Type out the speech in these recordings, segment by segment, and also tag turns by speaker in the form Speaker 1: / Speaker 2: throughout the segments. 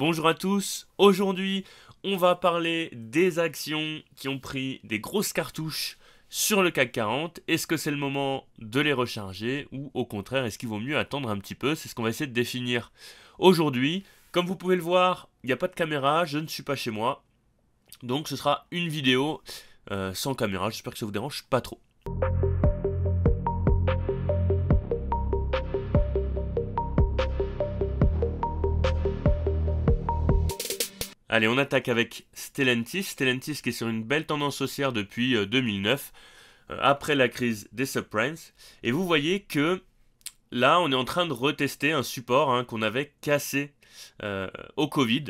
Speaker 1: Bonjour à tous, aujourd'hui on va parler des actions qui ont pris des grosses cartouches sur le CAC 40. Est-ce que c'est le moment de les recharger ou au contraire est-ce qu'il vaut mieux attendre un petit peu C'est ce qu'on va essayer de définir aujourd'hui. Comme vous pouvez le voir, il n'y a pas de caméra, je ne suis pas chez moi. Donc ce sera une vidéo euh, sans caméra, j'espère que ça vous dérange pas trop. Allez, on attaque avec Stellantis. Stellantis qui est sur une belle tendance haussière depuis 2009, euh, euh, après la crise des subprimes. Et vous voyez que là, on est en train de retester un support hein, qu'on avait cassé euh, au Covid.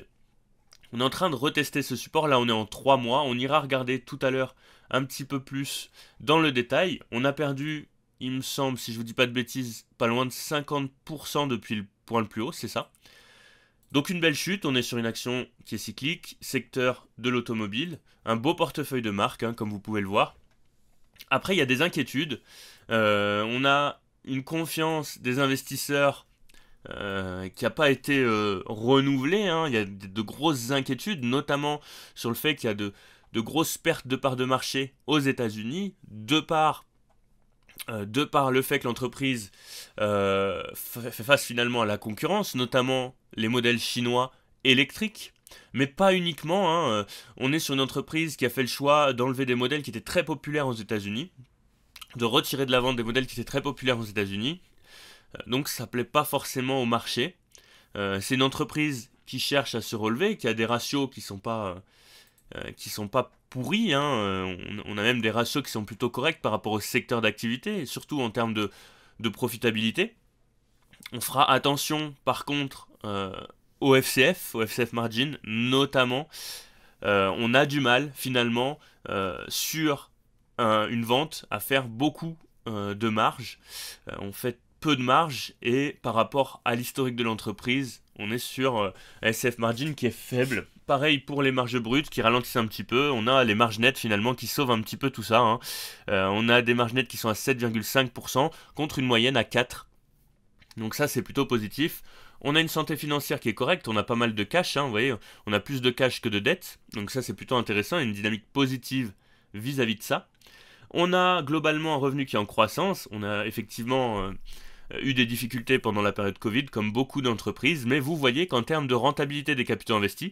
Speaker 1: On est en train de retester ce support. Là, on est en 3 mois. On ira regarder tout à l'heure un petit peu plus dans le détail. On a perdu, il me semble, si je vous dis pas de bêtises, pas loin de 50% depuis le point le plus haut, c'est ça donc une belle chute, on est sur une action qui est cyclique, secteur de l'automobile, un beau portefeuille de marques, hein, comme vous pouvez le voir. Après, il y a des inquiétudes. Euh, on a une confiance des investisseurs euh, qui n'a pas été euh, renouvelée. Hein. Il y a de, grosses inquiétudes, notamment sur le fait qu'il y a de, de grosses pertes de parts de marché aux États-Unis, de part euh, de par le fait que l'entreprise euh, fait face finalement à la concurrence, notamment les modèles chinois électriques, mais pas uniquement. Hein, euh, on est sur une entreprise qui a fait le choix d'enlever des modèles qui étaient très populaires aux États-Unis, de retirer de la vente des modèles qui étaient très populaires aux États-Unis. Donc ça plaît pas forcément au marché. c'est une entreprise qui cherche à se relever, qui a des ratios qui sont pas qui sont pas pourri. Hein, euh, on, a même des ratios qui sont plutôt corrects par rapport au secteur d'activité, et surtout en termes de, profitabilité. On fera attention, par contre, euh, au FCF, au FCF margin, notamment. Euh, on a du mal, finalement, sur une vente, à faire beaucoup de marge. on fait peu de marge et par rapport à l'historique de l'entreprise, on est sur un SF margin qui est faible Pareil pour les marges brutes qui ralentissent un petit peu. On a les marges nettes finalement qui sauvent un petit peu tout ça. Hein. Euh, on a des marges nettes qui sont à 7,5% contre une moyenne à 4%. Donc ça c'est plutôt positif. On a une santé financière qui est correcte, on a pas mal de cash, hein, vous voyez, on a plus de cash que de dettes, donc ça c'est plutôt intéressant, une dynamique positive vis-à-vis de ça. On a globalement un revenu qui est en croissance, on a effectivement euh, eu des difficultés pendant la période Covid, comme beaucoup d'entreprises, mais vous voyez qu'en termes de rentabilité des capitaux investis,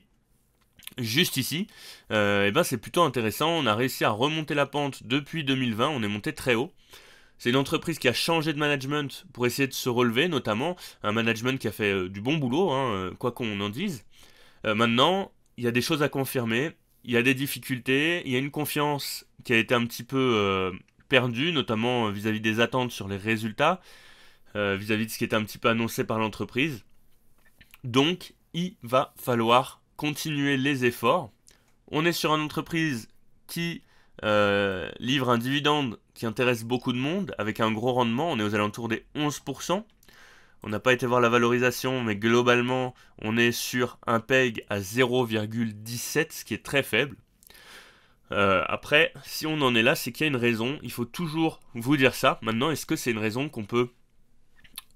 Speaker 1: juste ici, euh, ben c'est plutôt intéressant. On a réussi à remonter la pente depuis 2020, on est monté très haut. C'est une entreprise qui a changé de management pour essayer de se relever, notamment un management qui a fait euh, du bon boulot, hein, euh, quoi qu'on en dise. maintenant, il y a des choses à confirmer, il y a des difficultés, il y a une confiance qui a été un petit peu perdue, notamment vis-à-vis des attentes sur les résultats, vis-à-vis de ce qui était un petit peu annoncé par l'entreprise. Donc, il va falloir continuer les efforts. On est sur une entreprise qui euh, livre un dividende qui intéresse beaucoup de monde, avec un gros rendement, on est aux alentours des 11%. On n'a pas été voir la valorisation, mais globalement, on est sur un PEG à 0,17, ce qui est très faible. Euh, après, si on en est là, c'est qu'il y a une raison. Il faut toujours vous dire ça. Maintenant, est-ce que c'est une raison qu'on peut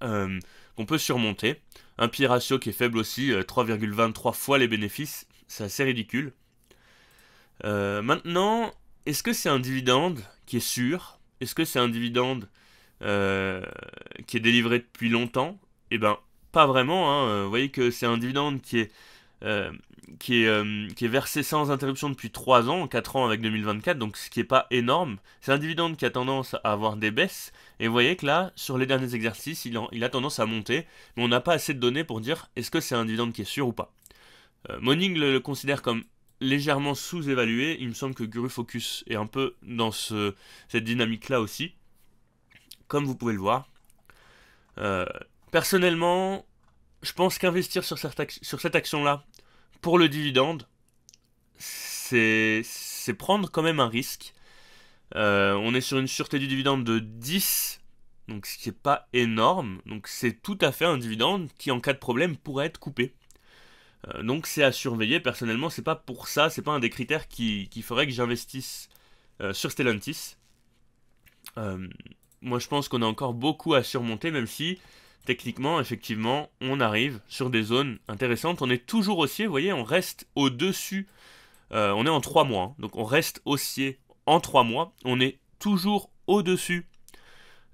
Speaker 1: euh, qu'on peut surmonter. Un pied ratio qui est faible aussi, 3,23 euh, fois les bénéfices, c'est assez ridicule. Euh, maintenant, est-ce que c'est un dividende qui est sûr Est-ce que c'est un dividende euh, qui est délivré depuis longtemps Eh ben, pas vraiment. Hein. Vous voyez que c'est un dividende qui est qui, est, euh, qui est versé sans interruption depuis 3 ans, 4 ans avec 2024, donc ce qui n'est pas énorme. C'est un dividende qui a tendance à avoir des baisses, et vous voyez que là, sur les derniers exercices, il, a tendance à monter, mais on n'a pas assez de données pour dire est-ce que c'est un dividende qui est sûr ou pas. Euh, Moning le, considère comme légèrement sous-évalué. Il me semble que Guru Focus est un peu dans cette dynamique-là aussi. Comme vous pouvez le voir. Euh, personnellement, je pense qu'investir sur cette, action-là, pour le dividende, c'est prendre quand même un risque. Euh, on est sur une sûreté du dividende de 10, donc ce qui n'est pas énorme. Donc c'est tout à fait un dividende qui, en cas de problème, pourrait être coupé. Euh, donc c'est à surveiller. Personnellement, c'est pas pour ça, c'est pas un des critères qui, ferait que j'investisse euh, sur Stellantis. moi, je pense qu'on a encore beaucoup à surmonter, même si techniquement, effectivement, on arrive sur des zones intéressantes. On est toujours haussier, vous voyez, on reste au-dessus. Euh, on est en 3 mois, hein. donc on reste haussier en 3 mois. On est toujours au-dessus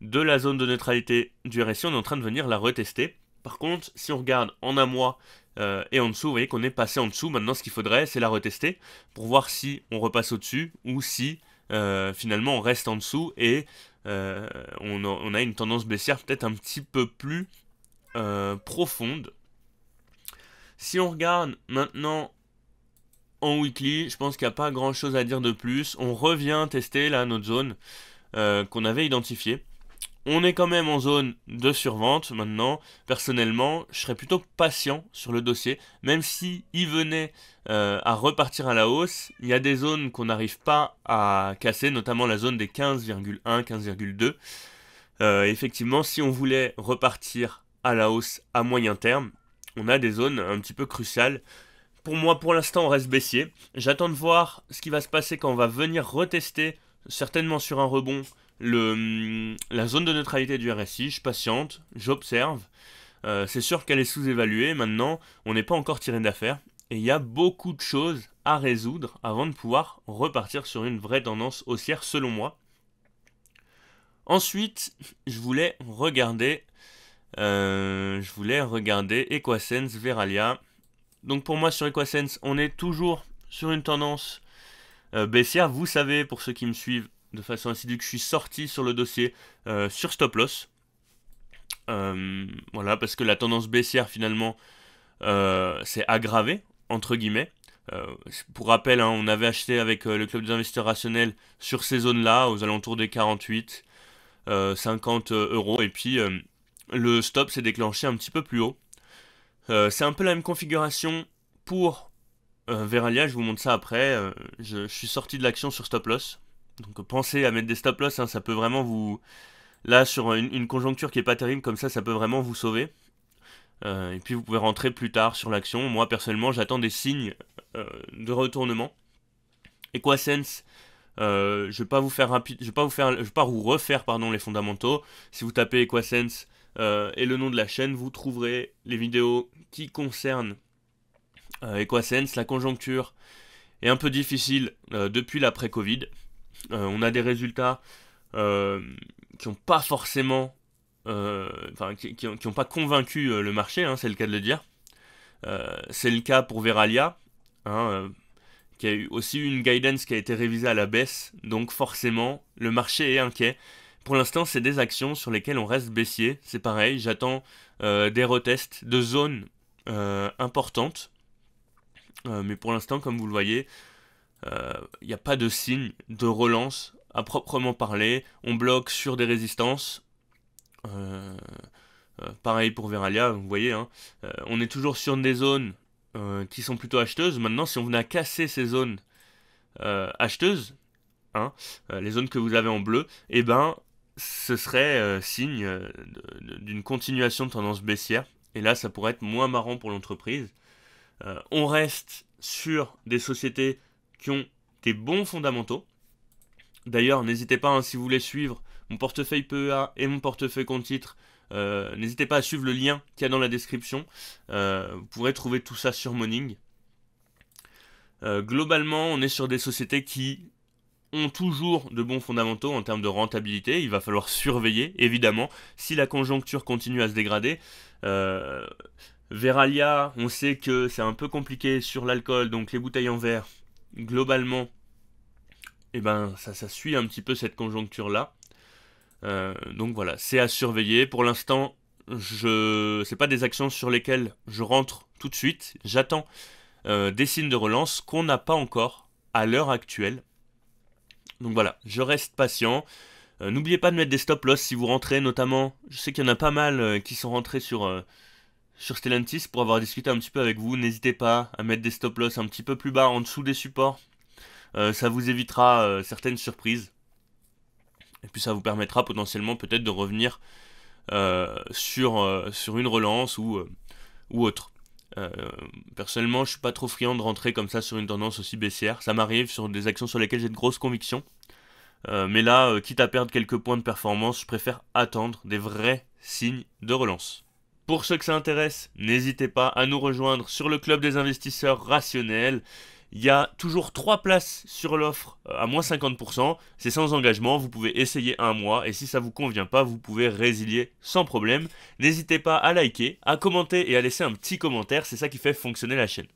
Speaker 1: de la zone de neutralité du RSI. On est en train de venir la retester. Par contre, si on regarde en un mois euh, et en dessous, vous voyez qu'on est passé en dessous. Maintenant, ce qu'il faudrait, c'est la retester pour voir si on repasse au-dessus ou si euh, finalement on reste en dessous et euh, on, a, une tendance baissière peut-être un petit peu plus euh, profonde. Si on regarde maintenant en weekly, je pense qu'il n'y a pas grand chose à dire de plus. On revient tester là notre zone euh, qu'on avait identifiée. On est quand même en zone de survente maintenant. Personnellement, je serais plutôt patient sur le dossier, même s'il venait euh, à repartir à la hausse. Il y a des zones qu'on n'arrive pas à casser, notamment la zone des 15,1, 15,2. Euh, effectivement, si on voulait repartir à la hausse à moyen terme, on a des zones un petit peu cruciales. Pour moi, pour l'instant, on reste baissier. J'attends de voir ce qui va se passer quand on va venir retester certainement sur un rebond, le, hum, la zone de neutralité du RSI, je patiente, j'observe. Euh, c'est sûr qu'elle est sous-évaluée, maintenant on n'est pas encore tiré d'affaire, et il y a beaucoup de choses à résoudre avant de pouvoir repartir sur une vraie tendance haussière selon moi. Ensuite, je voulais regarder, euh, je voulais regarder Equasense Veralia. Donc pour moi sur Equasense, on est toujours sur une tendance euh, baissière vous savez, pour ceux qui me suivent de façon assidue, que je suis sorti sur le dossier euh, sur Stop Loss. Euh, voilà, parce que la tendance baissière, finalement, s'est aggravée, entre guillemets. pour rappel, hein, on avait acheté avec le club des investisseurs rationnels sur ces zones-là, aux alentours des 48, 50 euros. Et puis, le stop s'est déclenché un petit peu plus haut. C'est un peu la même configuration pour euh, Veralia, je vous montre ça après. Euh, je, suis sorti de l'action sur stop loss. Donc euh, pensez à mettre des stop loss, hein, ça peut vraiment vous... Là, sur une, conjoncture qui est pas terrible comme ça, ça peut vraiment vous sauver. et puis vous pouvez rentrer plus tard sur l'action. Moi, personnellement, j'attends des signes de retournement. EquaSense, je vais pas vous faire je vais pas vous faire, je vais pas vous refaire pardon les fondamentaux. Si vous tapez EquaSense et le nom de la chaîne, vous trouverez les vidéos qui concernent Equasense, euh, la conjoncture est un peu difficile euh, depuis l'après-Covid. Euh, on a des résultats qui n'ont pas forcément, qui, pas convaincu le marché, hein, c'est le cas de le dire. c'est le cas pour Veralia, hein, qui a eu aussi une guidance qui a été révisée à la baisse, donc forcément le marché est inquiet. Pour l'instant, c'est des actions sur lesquelles on reste baissier, c'est pareil, j'attends des retests de zones importantes euh, mais pour l'instant, comme vous le voyez, il euh, n'y a pas de signe de relance à proprement parler. On bloque sur des résistances. Euh, pareil pour Veralia, vous voyez. Hein. on est toujours sur des zones qui sont plutôt acheteuses. Maintenant, si on venait à casser ces zones acheteuses, hein, les zones que vous avez en bleu, eh ben, ce serait signe d'une continuation de tendance baissière. Et là, ça pourrait être moins marrant pour l'entreprise. Euh, on reste sur des sociétés qui ont des bons fondamentaux. D'ailleurs, n'hésitez pas, hein, si vous voulez suivre mon portefeuille PEA et mon portefeuille compte titre, euh, n'hésitez pas à suivre le lien qu'il y a dans la description. Euh, vous pourrez trouver tout ça sur Moning. globalement, on est sur des sociétés qui ont toujours de bons fondamentaux en termes de rentabilité. Il va falloir surveiller, évidemment, si la conjoncture continue à se dégrader. Veralia, on sait que c'est un peu compliqué sur l'alcool, donc les bouteilles en verre, globalement, et eh ben, ça, ça suit un petit peu cette conjoncture-là. Euh, donc voilà, c'est à surveiller. Pour l'instant, je, c'est pas des actions sur lesquelles je rentre tout de suite. J'attends euh, des signes de relance qu'on n'a pas encore à l'heure actuelle. Donc voilà, je reste patient. Euh, n'oubliez pas de mettre des stop loss si vous rentrez, notamment. Je sais qu'il y en a pas mal qui sont rentrés sur sur Stellantis pour avoir discuté un petit peu avec vous. N'hésitez pas à mettre des stop loss un petit peu plus bas en dessous des supports. Euh, ça vous évitera euh, certaines surprises. Et puis ça vous permettra potentiellement peut-être de revenir euh, sur, sur, une relance ou, ou autre. personnellement, je suis pas trop friand de rentrer comme ça sur une tendance aussi baissière. Ça m'arrive sur des actions sur lesquelles j'ai de grosses convictions. mais là, quitte à perdre quelques points de performance, je préfère attendre des vrais signes de relance. Pour ceux que ça intéresse, n'hésitez pas à nous rejoindre sur le club des investisseurs rationnels. Il y a toujours 3 places sur l'offre euh, à moins 50%. C'est sans engagement, vous pouvez essayer un mois et si ça ne vous convient pas, vous pouvez résilier sans problème. N'hésitez pas à liker, à commenter et à laisser un petit commentaire, c'est ça qui fait fonctionner la chaîne.